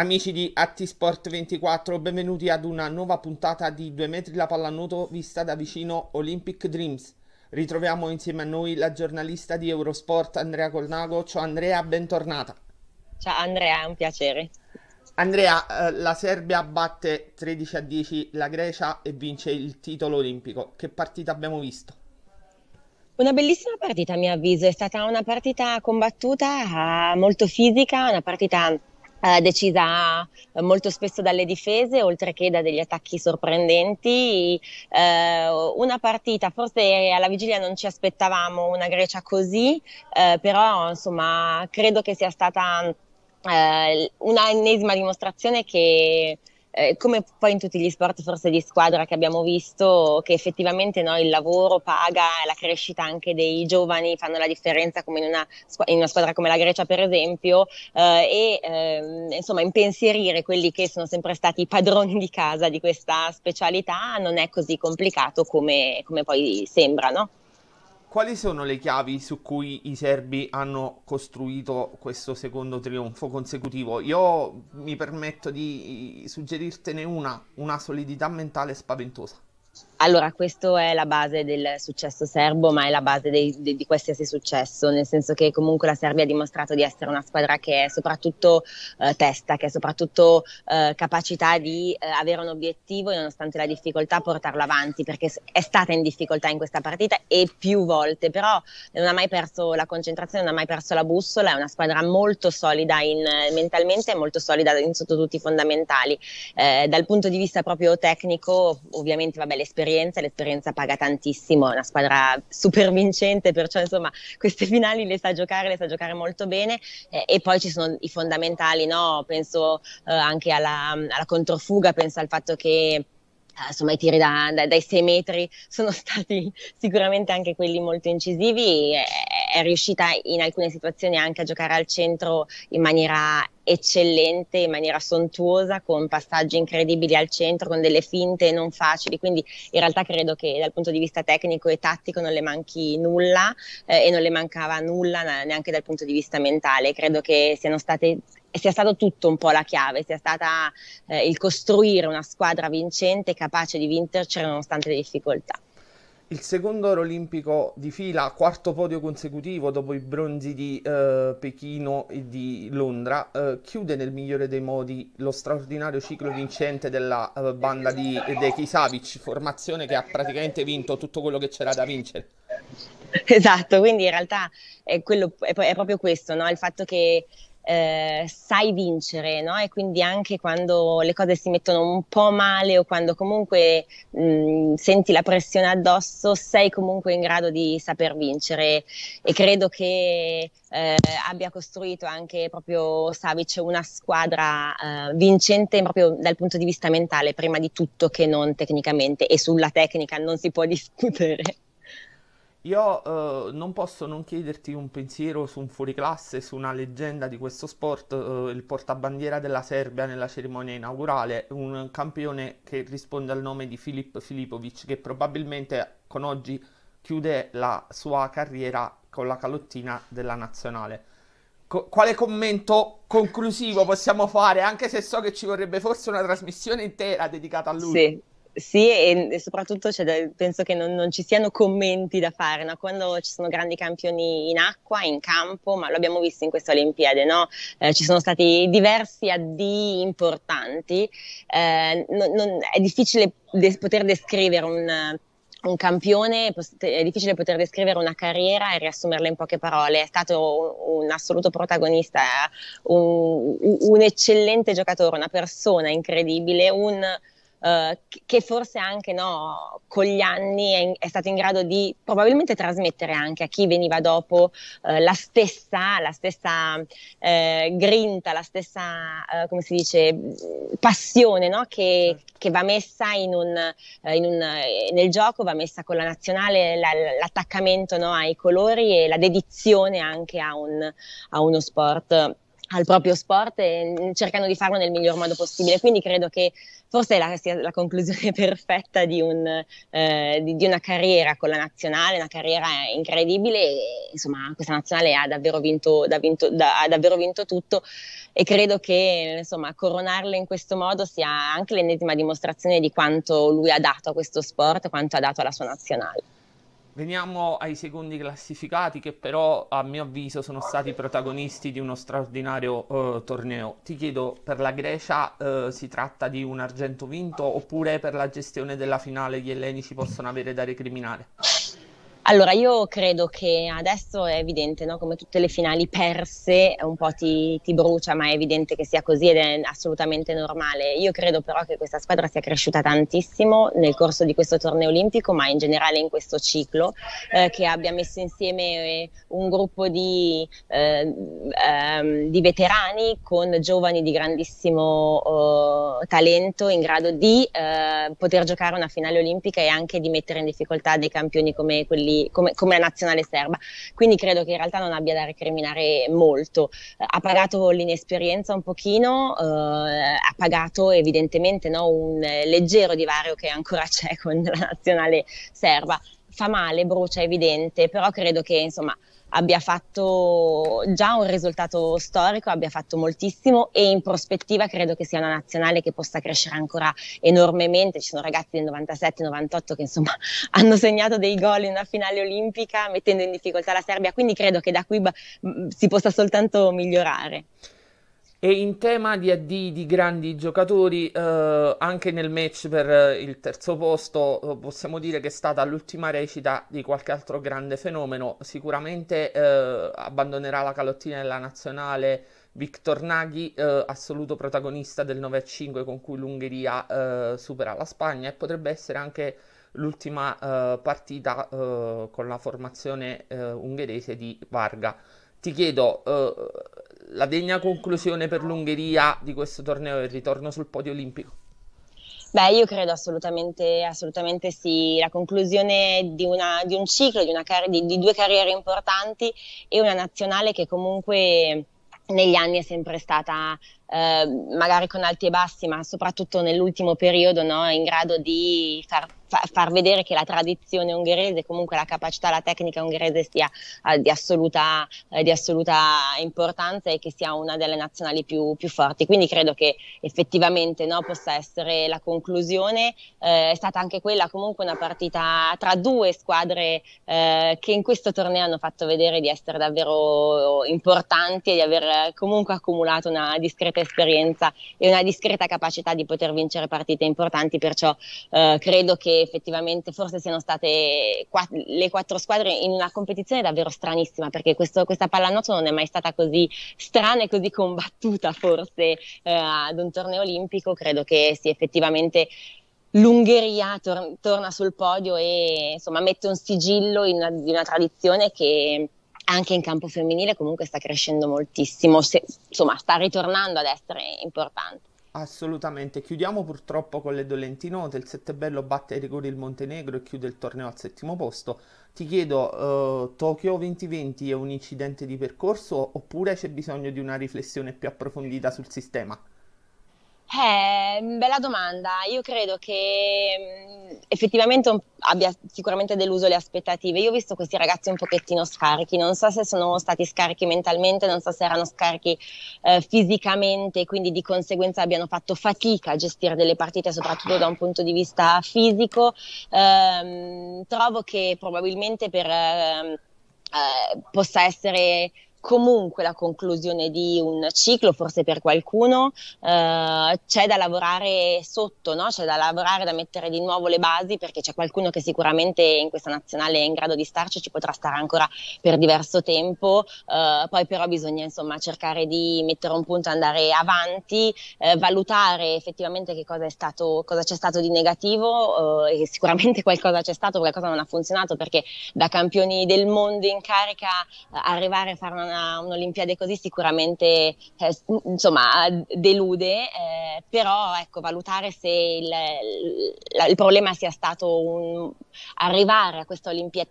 Amici di Attisport24, benvenuti ad una nuova puntata di 2 metri la pallanuoto vista da vicino Olympic Dreams. Ritroviamo insieme a noi la giornalista di Eurosport Andrea Colnago. Ciao Andrea, bentornata. Ciao Andrea, è un piacere. Andrea, eh, la Serbia batte 13 a 10 la Grecia e vince il titolo olimpico. Che partita abbiamo visto? Una bellissima partita a mio avviso, è stata una partita combattuta, eh, molto fisica, una partita eh, decisa eh, molto spesso dalle difese, oltre che da degli attacchi sorprendenti. Eh, una partita, forse alla vigilia non ci aspettavamo una Grecia così, eh, però insomma credo che sia stata eh, una ennesima dimostrazione che eh, come poi in tutti gli sport forse di squadra che abbiamo visto, che effettivamente no, il lavoro paga, la crescita anche dei giovani fanno la differenza come in una, in una squadra come la Grecia per esempio eh, e ehm, insomma impensierire quelli che sono sempre stati i padroni di casa di questa specialità non è così complicato come, come poi sembra. No? quali sono le chiavi su cui i serbi hanno costruito questo secondo trionfo consecutivo? Io mi permetto di suggerirtene una, una solidità mentale spaventosa. Allora, questa è la base del successo serbo, ma è la base dei, de, di qualsiasi successo, nel senso che comunque la Serbia ha dimostrato di essere una squadra che è soprattutto eh, testa, che è soprattutto eh, capacità di eh, avere un obiettivo e nonostante la difficoltà portarlo avanti, perché è stata in difficoltà in questa partita e più volte, però non ha mai perso la concentrazione, non ha mai perso la bussola, è una squadra molto solida in, mentalmente e molto solida in, sotto tutti i fondamentali. Eh, dal punto di vista proprio tecnico, ovviamente, vabbè, l'esperienza l'esperienza, l'esperienza paga tantissimo, è una squadra super vincente, perciò insomma queste finali le sa giocare, le sa giocare molto bene eh, e poi ci sono i fondamentali, no? penso eh, anche alla, alla controfuga, penso al fatto che eh, insomma i tiri da, da, dai 6 metri sono stati sicuramente anche quelli molto incisivi e, eh, è riuscita in alcune situazioni anche a giocare al centro in maniera eccellente, in maniera sontuosa, con passaggi incredibili al centro, con delle finte non facili, quindi in realtà credo che dal punto di vista tecnico e tattico non le manchi nulla eh, e non le mancava nulla neanche dal punto di vista mentale, credo che siano state sia stato tutto un po' la chiave, sia stata eh, il costruire una squadra vincente capace di vincere nonostante le difficoltà il secondo oro olimpico di fila, quarto podio consecutivo dopo i bronzi di eh, Pechino e di Londra, eh, chiude nel migliore dei modi lo straordinario ciclo vincente della eh, banda di Deki Savic, formazione che ha praticamente vinto tutto quello che c'era da vincere. Esatto, quindi in realtà è, quello, è, è proprio questo, no? il fatto che eh, sai vincere, no? E quindi anche quando le cose si mettono un po' male o quando comunque mh, mm, senti la pressione addosso, sei comunque in grado di saper vincere e credo che eh, abbia costruito anche proprio Savic una squadra eh, vincente proprio dal punto di vista mentale, prima di tutto che non tecnicamente e sulla tecnica non si può discutere. Io eh, non posso non chiederti un pensiero su un fuoriclasse, su una leggenda di questo sport, eh, il portabandiera della Serbia nella cerimonia inaugurale, un campione che risponde al nome di Filip Filipovic, che probabilmente con oggi chiude la sua carriera con la calottina della nazionale. Co- quale commento conclusivo possiamo fare, anche se so che ci vorrebbe forse una trasmissione intera dedicata a lui? Sì. Sì, e soprattutto cioè, da, penso che non, non, ci siano commenti da fare, no? quando ci sono grandi campioni in acqua, in campo, ma lo abbiamo visto in queste Olimpiadi, no? eh, ci sono stati diversi addii importanti, eh, non, non, è difficile des- poter descrivere un, un campione, è difficile poter descrivere una carriera e riassumerla in poche parole. È stato un, un assoluto protagonista, eh, un, un, eccellente giocatore, una persona incredibile, un eh, che forse anche no, con gli anni è, è, stato in grado di probabilmente trasmettere anche a chi veniva dopo eh, la stessa, la stessa eh, grinta, la stessa, eh, come si dice, passione no? che, certo. che, va messa in un, eh, in un, nel gioco, va messa con la nazionale, la, l'attaccamento no, ai colori e la dedizione anche a, un, a uno sport al proprio sport e mm, cercano di farlo nel miglior modo possibile. Quindi credo che forse la, sia la conclusione perfetta di, un, eh, di, di, una carriera con la nazionale, una carriera incredibile. E, insomma, questa nazionale ha davvero vinto, da vinto, da, ha davvero vinto tutto e credo che insomma, coronarlo in questo modo sia anche l'ennesima dimostrazione di quanto lui ha dato a questo sport, quanto ha dato alla sua nazionale. Veniamo ai secondi classificati che però a mio avviso sono stati protagonisti di uno straordinario eh, torneo. Ti chiedo, per la Grecia eh, si tratta di un argento vinto oppure per la gestione della finale gli ellenici possono avere da recriminare? Allora, io credo che adesso è evidente, no? come tutte le finali perse, un po' ti, ti, brucia, ma è evidente che sia così ed è assolutamente normale. Io credo però che questa squadra sia cresciuta tantissimo nel corso di questo torneo olimpico, ma in generale in questo ciclo, eh, che abbia messo insieme eh, un gruppo di, eh, eh, di veterani con giovani di grandissimo oh, talento in grado di eh, poter giocare una finale olimpica e anche di mettere in difficoltà dei campioni come quelli lì, come, come, nazionale serba. Quindi credo che in realtà non abbia da recriminare molto. ha pagato l'inesperienza un pochino, eh, ha pagato evidentemente no, un leggero divario che ancora c'è con la nazionale serba. Fa male, brucia evidente, però credo che insomma abbia fatto già un risultato storico, abbia fatto moltissimo e in prospettiva credo che sia una nazionale che possa crescere ancora enormemente. Ci sono ragazzi del 97-98 che insomma hanno segnato dei gol in una finale olimpica mettendo in difficoltà la Serbia, quindi credo che da qui b- si possa soltanto migliorare. E in tema di AD di grandi giocatori, eh, anche nel match per eh, il terzo posto, eh, possiamo dire che è stata l'ultima recita di qualche altro grande fenomeno. Sicuramente eh, abbandonerà la calottina della nazionale Victor Naghi, eh, assoluto protagonista del 9-5 con cui l'Ungheria eh, supera la Spagna, e potrebbe essere anche l'ultima partita con la formazione ungherese di Varga. Ti chiedo la degna conclusione per l'Ungheria di questo torneo e il ritorno sul podio olimpico? Beh, io credo assolutamente, assolutamente sì, la conclusione di, una, di un ciclo, di, car- di, di due carriere importanti e una nazionale che comunque negli anni è sempre stata eh, magari con alti e bassi, ma soprattutto nell'ultimo periodo, no, in grado di far, fa, far, vedere che la tradizione ungherese, comunque la capacità, la tecnica ungherese sia eh, di, assoluta, eh, di, assoluta, importanza e che sia una delle nazionali più, più forti. Quindi credo che effettivamente no, possa essere la conclusione. Eh, è stata anche quella comunque una partita tra due squadre eh, che in questo torneo hanno fatto vedere di essere davvero importanti e di aver eh, comunque accumulato una discreta molta esperienza e una discreta capacità di poter vincere partite importanti, perciò eh, credo che effettivamente forse siano state quatt- le quattro squadre in una competizione davvero stranissima, perché questo, questa pallanuoto non è mai stata così strana e così combattuta forse eh, ad un torneo olimpico, credo che sì effettivamente l'Ungheria tor- torna sul podio e insomma mette un sigillo in una, di una tradizione che anche in campo femminile comunque sta crescendo moltissimo, se, insomma sta ritornando ad essere importante. Assolutamente, chiudiamo purtroppo con le dolenti note, il Settebello batte ai rigori il Montenegro e chiude il torneo al settimo posto. Ti chiedo, eh, Tokyo 2020 è un incidente di percorso oppure c'è bisogno di una riflessione più approfondita sul sistema? Eh, bella domanda. Io credo che mm, effettivamente abbia sicuramente deluso le aspettative. Io ho visto questi ragazzi un pochettino scarichi, non so se sono stati scarichi mentalmente, non so se erano scarichi eh, fisicamente, quindi di conseguenza abbiano fatto fatica a gestire delle partite, soprattutto da un punto di vista fisico. Eh, trovo che probabilmente per, ehm, eh, possa essere comunque la conclusione di un ciclo, forse per qualcuno, eh, c'è da lavorare sotto, no? c'è da lavorare, da mettere di nuovo le basi, perché c'è qualcuno che sicuramente in questa nazionale è in grado di starci, ci potrà stare ancora per diverso tempo, eh, poi però bisogna insomma cercare di mettere un punto, andare avanti, eh, valutare effettivamente che cosa, è stato, cosa c'è stato di negativo eh, e sicuramente qualcosa c'è stato, qualcosa non ha funzionato, perché da campioni del mondo in carica eh, arrivare a fare una una, un'Olimpiade così sicuramente eh, insomma, delude, eh, però ecco, valutare se il, il, il, problema sia stato un, arrivare a questa Olimpiade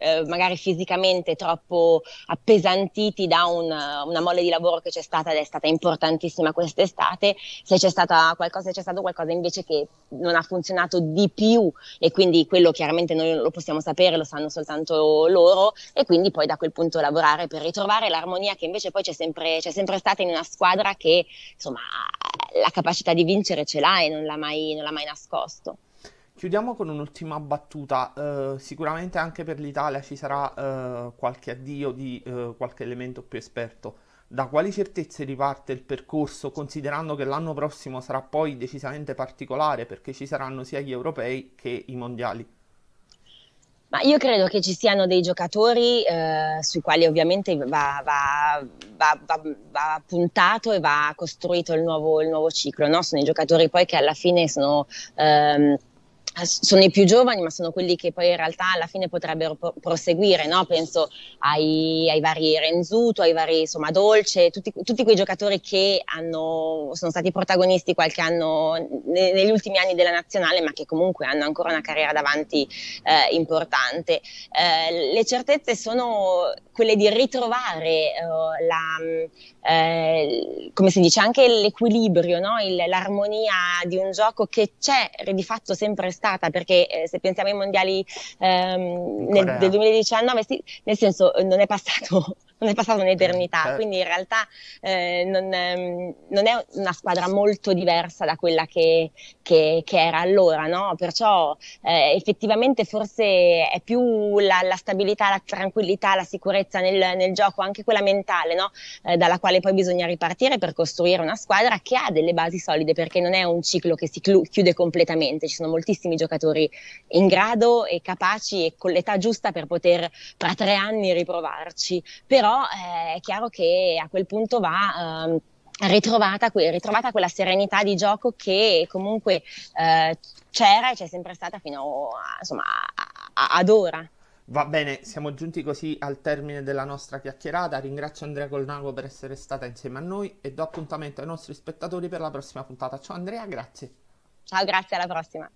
eh, magari fisicamente troppo appesantiti da una, una molle di lavoro che c'è stata ed è stata importantissima quest'estate, se c'è stata qualcosa, se c'è stato qualcosa invece che non ha funzionato di più e quindi quello chiaramente noi lo possiamo sapere, lo sanno soltanto loro e quindi poi da quel punto lavorare per ritrovare l'armonia che invece poi c'è sempre, c'è sempre stata in una squadra che insomma la capacità di vincere ce l'ha e non l'ha mai, non l'ha mai nascosto. Chiudiamo con un'ultima battuta, eh, sicuramente anche per l'Italia ci sarà eh, qualche addio di eh, qualche elemento più esperto. Da quali certezze riparte il percorso, considerando che l'anno prossimo sarà poi decisamente particolare perché ci saranno sia gli europei che i mondiali? Ma io credo che ci siano dei giocatori eh, sui quali ovviamente va, va, va, va, puntato e va costruito il nuovo, il nuovo ciclo. No? Sono i giocatori poi che alla fine sono ehm, Ah, sono i più giovani, ma sono quelli che poi in realtà alla fine potrebbero pro- proseguire, no? penso ai, ai, vari Renzuto, ai vari insomma, Dolce, tutti, tutti quei giocatori che hanno, sono stati protagonisti qualche anno ne, negli ultimi anni della nazionale, ma che comunque hanno ancora una carriera davanti eh, importante. Eh, le certezze sono quelle di ritrovare eh, la, mm, eh, come si dice, anche l'equilibrio, no? Il, l'armonia di un gioco che c'è di fatto sempre stato stata, perché eh, se pensiamo ai mondiali ehm, nel, del 2019, sì, nel senso non è passato non è passata un'eternità, eh, eh. quindi in realtà eh, non, ehm, non, è una squadra molto diversa da quella che, che, che era allora, no? perciò eh, effettivamente forse è più la, la, stabilità, la tranquillità, la sicurezza nel, nel gioco, anche quella mentale, no? Eh, dalla quale poi bisogna ripartire per costruire una squadra che ha delle basi solide, perché non è un ciclo che si clu- chiude completamente, ci sono moltissimi giocatori in grado e capaci e con l'età giusta per poter tra tre anni riprovarci, però però eh, è chiaro che a quel punto va... Ehm, Ritrovata, que- ritrovata, quella serenità di gioco che comunque eh, c'era e c'è sempre stata fino a, insomma, a- ad ora. Va bene, siamo giunti così al termine della nostra chiacchierata. Ringrazio Andrea Colnago per essere stata insieme a noi e do appuntamento ai nostri spettatori per la prossima puntata. Ciao Andrea, grazie. Ciao, grazie, alla prossima.